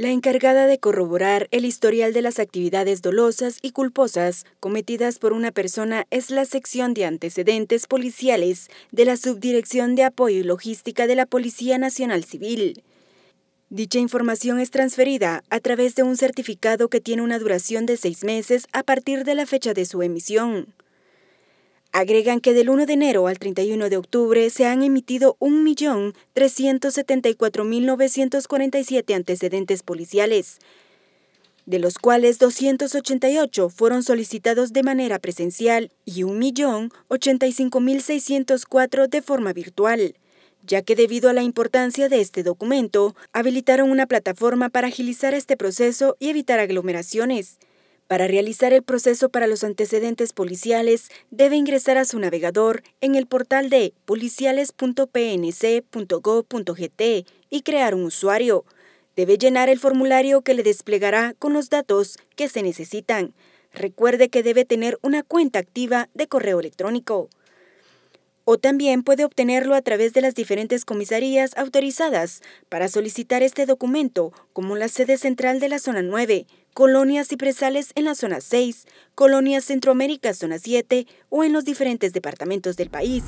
la encargada de corroborar el historial de las actividades dolosas y culposas cometidas por una persona es la sección de antecedentes policiales de la Subdirección de Apoyo y Logística de la Policía Nacional Civil. Dicha información es transferida a través de un certificado que tiene una duración de seis meses a partir de la fecha de su emisión. Agregan que del 1 de enero al 31 de octubre se han emitido 1.374.947 antecedentes policiales, de los cuales 288 fueron solicitados de manera presencial y 1.085.604 de forma virtual ya que debido a la importancia de este documento, habilitaron una plataforma para agilizar este proceso y evitar aglomeraciones. Para realizar el proceso para los antecedentes policiales, debe ingresar a su navegador en el portal de policiales.pnc.gov.gt y crear un usuario. Debe llenar el formulario que le desplegará con los datos que se necesitan. Recuerde que debe tener una cuenta activa de correo electrónico. O también puede obtenerlo a través de las diferentes comisarías autorizadas para solicitar este documento, como la sede central de la Zona 9, colonias y presales en la zona 6, colonias Centroamérica zona 7 o en los diferentes departamentos del país.